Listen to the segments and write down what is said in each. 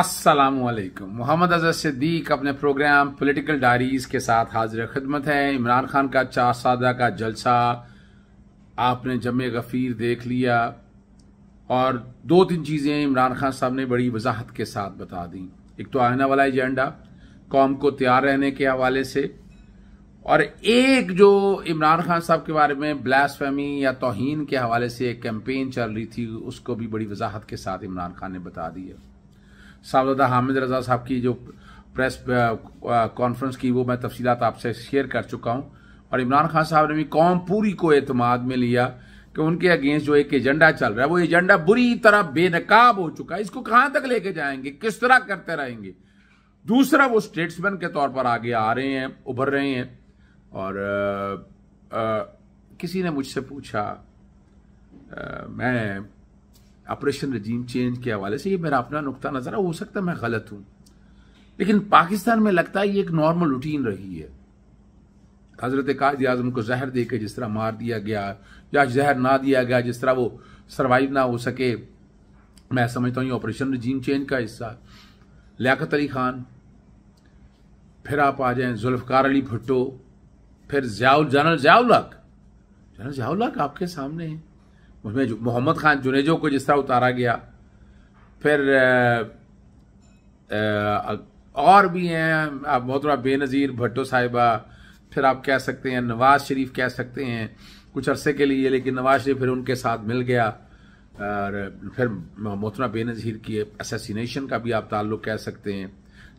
असलकम मोहम्मद अजहर सिद्दीक अपने programme political diaries के साथ हाजिर खदमत है इमरान खान का चार सादा का जलसा आपने जम गफ़ीर देख लिया और दो तीन चीज़ें इमरान खान साहब ने बड़ी वजाहत के साथ बता दी एक तो आने वाला एजेंडा कौम को तैयार रहने के हवाले से और एक जो इमरान खान साहब के बारे में ब्लासफेमी या तोहन के हवाले से एक कैंपेन चल रही थी उसको भी बड़ी वजाहत के साथ इमरान खान ने बता दिया साहबजादा हामिद रजा साहब की जो प्रेस कॉन्फ्रेंस की वो मैं तफसीत आपसे शेयर कर चुका हूँ और इमरान खान साहब ने भी कौम पूरी को अतमाद में लिया कि उनके अगेंस्ट जो एक एजेंडा चल रहा है वो एजेंडा बुरी तरह बेनकाब हो चुका है इसको कहाँ तक लेके जाएंगे किस तरह करते रहेंगे दूसरा वो स्टेट्समैन के तौर पर आगे आ रहे हैं उभर रहे हैं और आ, आ, किसी ने मुझसे पूछा आ, मैं ऑपरेशन रजीम चेंज के हवाले से ये मेरा अपना नुकता नज़र हो सकता है मैं गलत हूं लेकिन पाकिस्तान में लगता है ये एक नॉर्मल रूटीन रही है हज़रत कायद आजम को जहर दे के जिस तरह मार दिया गया या जहर ना दिया गया जिस तरह वो सर्वाइव ना हो सके मैं समझता हूँ ये ऑपरेशन रजीम चेंज का हिस्सा लियाकत अली खान फिर आप आ जाएं जुल्फकार अली भुट्टो फिर जयाउल जनरल जयाउल हक जनरल जयाउल हक आपके सामने हैं उसमें मोहम्मद खान जुनेजो को जिस तरह उतारा गया फिर आ, आ, और भी हैं आप बड़ा बेनज़ीर भट्टो साहिबा फिर आप कह सकते हैं नवाज शरीफ कह सकते हैं कुछ अरसे के लिए लेकिन नवाज शरीफ फिर उनके साथ मिल गया और फिर मोहतरा बेनज़ीर की असासीनेशन का भी आप ताल्लुक़ कह सकते हैं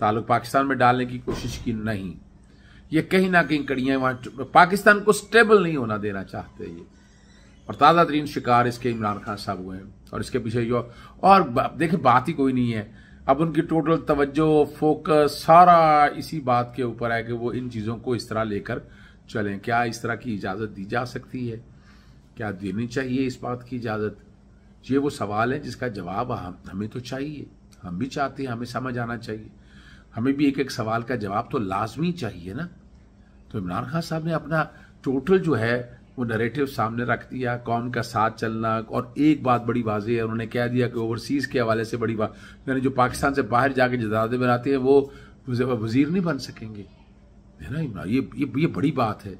ताल्लुक़ पाकिस्तान में डालने की कोशिश की नहीं ये कहीं ना कहीं कड़ियाँ वहाँ पाकिस्तान को स्टेबल नहीं होना देना चाहते ये और ताज़ा तरीन शिकार इसके इमरान खान साहब हुए हैं और इसके पीछे जो और देखिए बात ही कोई नहीं है अब उनकी टोटल तवज्जो फोकस सारा इसी बात के ऊपर है कि वो इन चीज़ों को इस तरह लेकर चलें क्या इस तरह की इजाज़त दी जा सकती है क्या देनी चाहिए इस बात की इजाज़त ये वो सवाल है जिसका जवाब हम हमें तो चाहिए हम भी चाहते हैं हमें समझ आना चाहिए हमें भी एक एक सवाल का जवाब तो लाजमी चाहिए ना तो इमरान खान साहब ने अपना टोटल जो है वो नरेटिव सामने रख दिया कौम का साथ चलना और एक बात बड़ी वाजी है उन्होंने कह दिया कि ओवरसीज़ के हवाले से बड़ी बात यानी जो पाकिस्तान से बाहर जाके जदादे बनाते हैं वो वजीर नहीं बन सकेंगे है ना इमरान ये, ये ये बड़ी बात है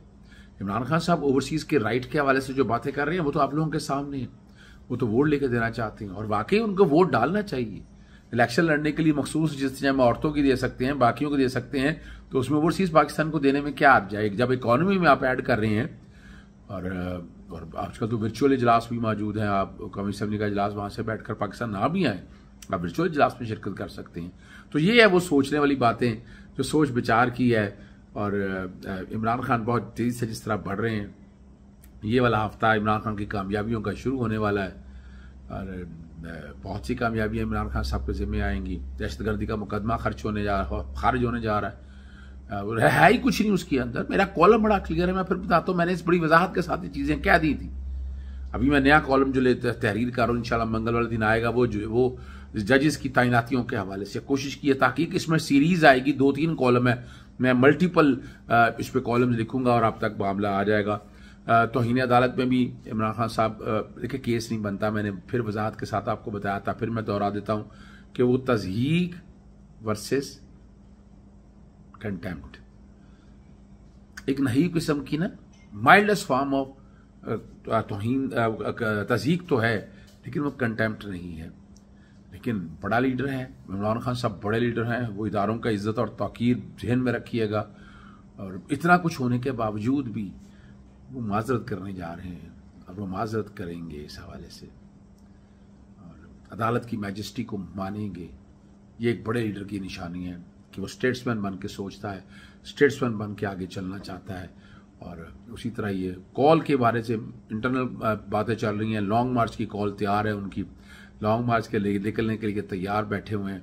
इमरान खान साहब ओवरसीज़ के राइट के हवाले से जो बातें कर रहे हैं वो तो आप लोगों के सामने है वो तो वोट लेकर देना चाहते हैं और वाकई उनको वोट डालना चाहिए इलेक्शन लड़ने के लिए मखसूस जिस जगह औरतों की दे सकते हैं बाकियों को दे सकते हैं तो उसमें ओवरसीज़ पाकिस्तान को देने में क्या आप जाए जब इकोनॉमी में आप ऐड कर रहे हैं और और आजकल तो वर्चुअल इजलास भी मौजूद हैं आप कौमी असम्बली का इजलास वहाँ से बैठ कर पाकिस्तान ना भी आएँ आप वर्चुअल इजलास में शिरकत कर सकते हैं तो ये है वो सोचने वाली बातें जो सोच विचार की है और इमरान खान बहुत तेज़ी से जिस तरह बढ़ रहे हैं ये वाला हफ्ता इमरान खान की कामयाबियों का शुरू होने वाला है और बहुत सी कामयाबियाँ इमरान खान साहब के ज़िम्मे आएंगी दहशतगर्दी का मुकदमा खर्च होने जा रहा खारिज होने जा रहा है है ही कुछ नहीं उसके अंदर मेरा कॉलम बड़ा क्लियर है मैं फिर बताता हूँ मैंने इस बड़ी वजाहत के साथ ये चीज़ें क्या दी थी अभी मैं नया कॉलम जो लेता तहरीर हूँ इन मंगल मंगलवार दिन आएगा वो जो वो जजेस की तैनातियों के हवाले से कोशिश की है ताकि इसमें सीरीज आएगी दो तीन कॉलम है मैं मल्टीपल इस पर कॉलम लिखूंगा और आप तक मामला आ जाएगा तोहनी अदालत में भी इमरान खान साहब देखिए केस नहीं बनता मैंने फिर वजाहत के साथ आपको बताया था फिर मैं दोहरा देता हूँ कि वो तजहीक वर्सेस कंटेम्प्ट एक नई किस्म की ना माइल्डस्ट फॉर्म ऑफ तोहन तजीक तो है लेकिन वो कंटेम्प्ट नहीं है लेकिन बड़ा लीडर है इमरान खान साहब बड़े लीडर हैं वो इदारों का इज़्ज़त और तोकीर जहन में रखिएगा और इतना कुछ होने के बावजूद भी वो माजरत करने जा रहे हैं और वो माजरत करेंगे इस हवाले से और अदालत की मैजस्टी को मानेंगे ये एक बड़े लीडर की निशानी है कि वो स्टेट्समैन बन के सोचता है स्टेट्समैन बन के आगे चलना चाहता है और उसी तरह ये कॉल के बारे से इंटरनल बातें चल रही हैं लॉन्ग मार्च की कॉल तैयार है उनकी लॉन्ग मार्च के लिए निकलने के लिए तैयार बैठे हुए हैं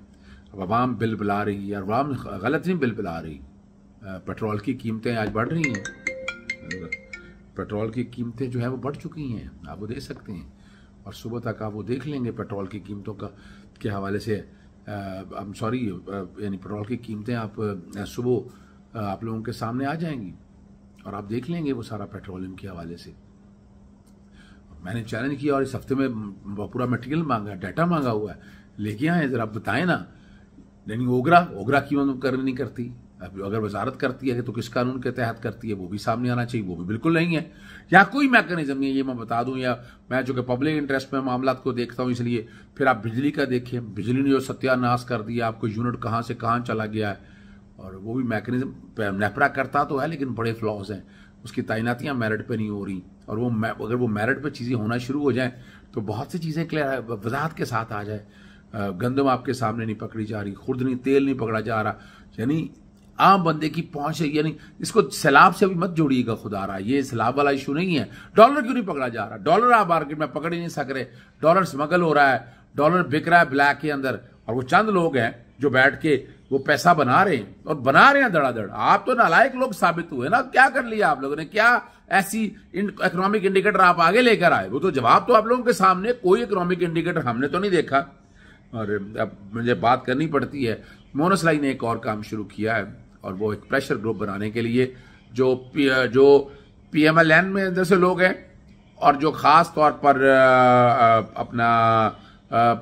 अब आवाम बिल बुला रही है अवाम गलत नहीं बिल बुला रही पेट्रोल की कीमतें आज बढ़ रही हैं पेट्रोल की कीमतें जो है वो बढ़ चुकी हैं आप वो देख सकते हैं और सुबह तक आप वो देख लेंगे पेट्रोल की कीमतों का के हवाले से आई एम सॉरी यानी पेट्रोल की कीमतें आप सुबह आप लोगों के सामने आ जाएंगी और आप देख लेंगे वो सारा पेट्रोलियम के हवाले से मैंने चैलेंज किया और इस हफ्ते में पूरा मटेरियल मांगा डाटा मांगा हुआ है लेके आए जरा बताएं ना यानी ओगरा ओगरा कीमत कर नहीं करती अगर वजारत करती है तो किस कानून के तहत करती है वो भी सामने आना चाहिए वो भी बिल्कुल नहीं है या कोई मैकेनिज्म नहीं है ये मैं बता दूं या मैं जो कि पब्लिक इंटरेस्ट में मामला को देखता हूँ इसलिए फिर आप बिजली का देखें बिजली ने जो सत्यानाश कर दिया आपको यूनिट कहाँ से कहाँ चला गया है और वो भी मैकेनिज्म नेपरा करता तो है लेकिन बड़े फ्लॉज हैं उसकी तैनातियाँ मेरिट पर नहीं हो रही और वो अगर वो मेरिट पर चीज़ें होना शुरू हो जाएँ तो बहुत सी चीज़ें क्लियर वजाहत के साथ आ जाए गंदम आपके सामने नहीं पकड़ी जा रही खुर्द नहीं तेल नहीं पकड़ा जा रहा यानी आम बंदे की पहुंच यानी इसको सैलाब से भी मत जोड़िएगा खुदा रहा ये सैलाब वाला इशू नहीं है डॉलर क्यों नहीं पकड़ा जा रहा डॉलर आप मार्केट में पकड़ ही नहीं सक रहे डॉलर स्मगल हो रहा है डॉलर बिक रहा है ब्लैक के अंदर और वो चंद लोग हैं जो बैठ के वो पैसा बना रहे हैं और बना रहे हैं धड़ाधड़ आप तो नालायक लोग साबित हुए ना क्या कर लिया आप लोगों ने क्या ऐसी इकोनॉमिक इंडिकेटर आप आगे लेकर आए वो तो जवाब तो आप लोगों के सामने कोई इकोनॉमिक इंडिकेटर हमने तो नहीं देखा और अब मुझे बात करनी पड़ती है मोनोसलाई ने एक और काम शुरू किया है और वो एक प्रेशर ग्रुप बनाने के लिए जो पी, जो पीएमएलएन में अंदर से लोग हैं और जो ख़ास तौर पर अपना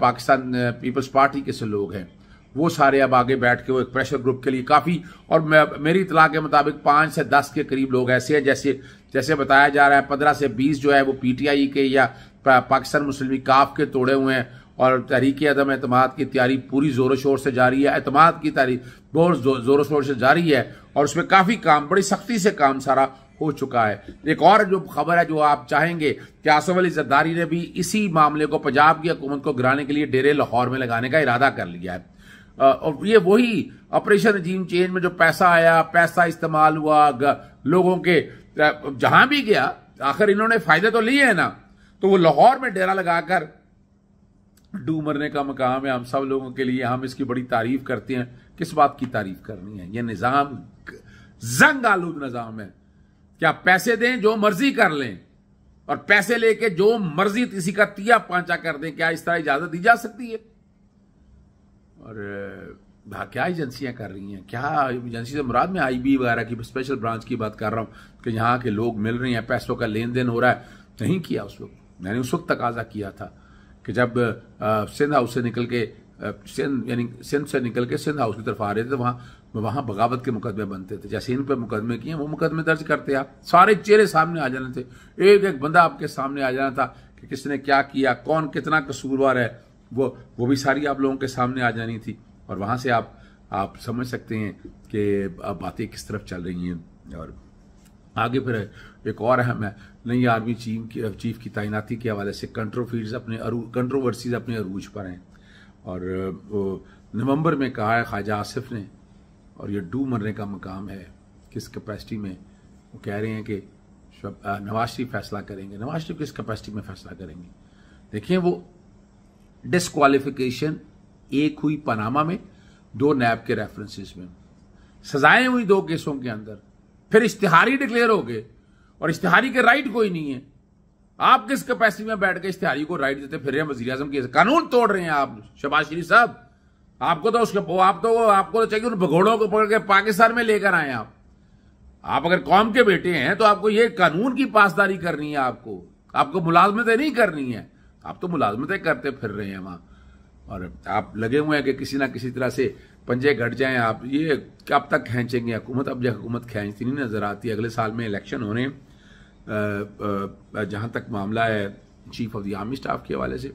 पाकिस्तान पीपल्स पार्टी के से लोग हैं वो सारे अब आगे बैठ के वो एक प्रेशर ग्रुप के लिए काफ़ी और मेरी इतला के मुताबिक पाँच से दस के करीब लोग ऐसे हैं जैसे जैसे बताया जा रहा है पंद्रह से बीस जो है वो पीटीआई के या पाकिस्तान मुस्लिम काफ के तोड़े हुए हैं और तहरीक अदम अतमाद की तैयारी पूरी जोरों शोर से जारी है अतमाद की तैयारी बहुत जोरों शोर से जारी है और उसमें काफ़ी काम बड़ी सख्ती से काम सारा हो चुका है एक और जो खबर है जो आप चाहेंगे कि आसफ अली जद्दारी ने भी इसी मामले को पंजाब की हुकूमत को गिराने के लिए डेरे लाहौर में लगाने का इरादा कर लिया है और ये वही ऑपरेशन रजीम चेंज में जो पैसा आया पैसा इस्तेमाल हुआ लोगों के जहां भी गया आखिर इन्होंने फायदे तो लिए हैं ना तो वो लाहौर में डेरा लगाकर डूमरने मरने का मकाम है हम सब लोगों के लिए हम इसकी बड़ी तारीफ करते हैं किस बात की तारीफ करनी है यह निज़ाम जंग आलूद निज़ाम है क्या पैसे दें जो मर्जी कर लें और पैसे लेके जो मर्जी किसी का तिया पांचा कर दें क्या इस तरह इजाजत दी जा सकती है और क्या एजेंसियां कर रही हैं क्या एजेंसी से मुराद में आईबी वगैरह की स्पेशल ब्रांच की बात कर रहा हूं कि यहाँ के लोग मिल रहे हैं पैसों का लेन देन हो रहा है नहीं किया उस वक्त मैंने उस वक्त तकाजा किया था कि जब सिंध हाउस से निकल के सिंध यानी सिंध से निकल के सिंध हाउस की तरफ आ रहे थे तो वहाँ वहाँ बगावत के मुकदमे बनते थे जैसे इन पर मुकदमे किए वो मुकदमे दर्ज करते आप सारे चेहरे सामने आ जाने थे एक एक बंदा आपके सामने आ जाना था कि किसने क्या किया कौन कितना कसूरवार है वो वो भी सारी आप लोगों के सामने आ जानी थी और वहाँ से आप आप समझ सकते हैं कि बातें किस तरफ चल रही हैं और आगे फिर एक और अहम है नई आर्मी चीफ की चीफ की तैनाती के हवाले से कंट्रोफीड्स अपने कंट्रोवर्सीज अपने अरूज पर हैं और नवंबर में कहा है ख्वाजा आसिफ ने और ये डू मरने का मकाम है किस कैपेसिटी में वो कह रहे हैं कि नवाज शरीफ फैसला करेंगे नवाज शरीफ किस कैपेसिटी में फैसला करेंगे देखिए वो डिसक्वालिफिकेशन एक हुई पनामा में दो नैब के रेफरेंसेस में सजाएं हुई दो केसों के अंदर फिर इश्तिहारी डिक्लेयर हो गए और इश्तिहारी के राइट कोई नहीं है आप किस कैपेसिटी में बैठ के इश्तिहारी को राइट देते फिर रहे हैं वजीर अजम के कानून तोड़ रहे हैं आप शबाज शरीफ साहब आपको तो उसके आप तो आपको तो चाहिए उन भगोड़ों को पकड़ के पाकिस्तान में लेकर आए आप आप अगर कौम के बेटे हैं तो आपको ये कानून की पासदारी करनी है आपको आपको मुलाजमतें नहीं करनी है आप तो मुलाजमतें करते फिर रहे हैं वहां और आप लगे हुए हैं कि किसी ना किसी तरह से पंजे घट जाए आप ये कब तक खींचेंगे हुकूमत अब जब हुकूमत खींचती नहीं नज़र आती अगले साल में इलेक्शन होने जहाँ तक मामला है chief of the army staff के हवाले से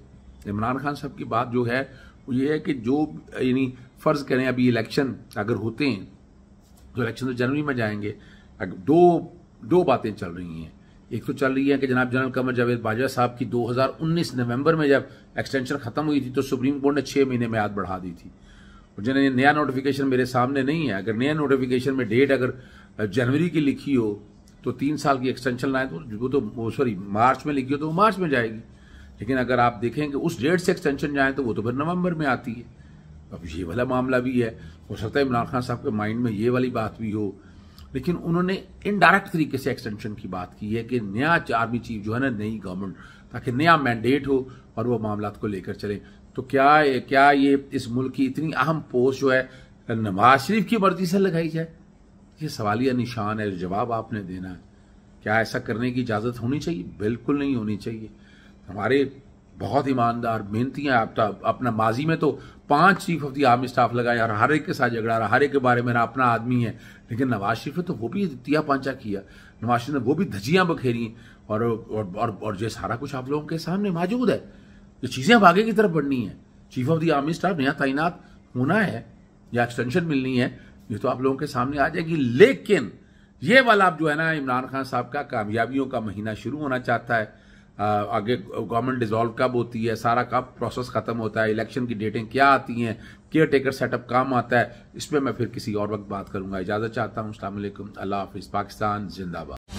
इमरान खान साहब की बात जो है वो ये है कि जो यानी फ़र्ज़ करें अभी इलेक्शन अगर होते हैं तो इलेक्शन तो जनवरी में जाएंगे दो दो बातें चल रही हैं एक तो चल रही है कि जनाब जनरल कमर जावेद बाजवा साहब की 2019 नवंबर में जब एक्सटेंशन ख़त्म हुई थी तो सुप्रीम कोर्ट ने छः महीने में याद बढ़ा दी थी और जिन्हें नया नोटिफिकेशन मेरे सामने नहीं है अगर नया नोटिफिकेशन में डेट अगर जनवरी की लिखी हो तो तीन साल की एक्सटेंशन लाए तो वो तो सॉरी मार्च में लिखी हो तो वो मार्च में जाएगी लेकिन अगर आप देखें कि उस डेट से एक्सटेंशन जाए तो वो तो फिर नवंबर में आती है अब ये वाला मामला भी है हो सकता है इमरान खान साहब के माइंड में ये वाली बात भी हो लेकिन उन्होंने इनडायरेक्ट तरीके से एक्सटेंशन की बात की है कि नया आर्मी चीफ जो है ना नई गवर्नमेंट ताकि नया मैंडेट हो और वो मामला को लेकर चले तो क्या क्या ये इस मुल्क की इतनी अहम पोस्ट जो है नवाज शरीफ की मर्जी से लगाई जाए ये सवालिया निशान है जवाब आपने देना है क्या ऐसा करने की इजाज़त होनी चाहिए बिल्कुल नहीं होनी चाहिए हमारे बहुत ईमानदार मेहनती हैं आप तो, अपना माजी में तो पांच chief of the army staff लगाए और हर एक के साथ झगड़ा रहा हर एक के बारे में अपना आदमी है लेकिन नवाज शरीफ ने तो वो भी तिया पांचा किया नवाज शरीफ ने वो भी धजियां बखेरी और और, और और ये सारा कुछ आप लोगों के सामने मौजूद है ये चीज़ें अब आगे की तरफ बढ़नी है chief of the army staff नया तैनात होना है या एक्सटेंशन मिलनी है ये तो आप लोगों के सामने आ जाएगी लेकिन ये वाला आप जो है ना इमरान खान साहब का कामयाबियों का महीना शुरू होना चाहता है आगे गवर्नमेंट डिजॉल्व कब होती है सारा कब प्रोसेस खत्म होता है इलेक्शन की डेटें क्या आती हैं केयर टेकर सेटअप काम आता है इस पर मैं फिर किसी और वक्त बात करूंगा इजाज़त चाहता हूँ अल्लाह हाफिज़ पाकिस्तान जिंदाबाद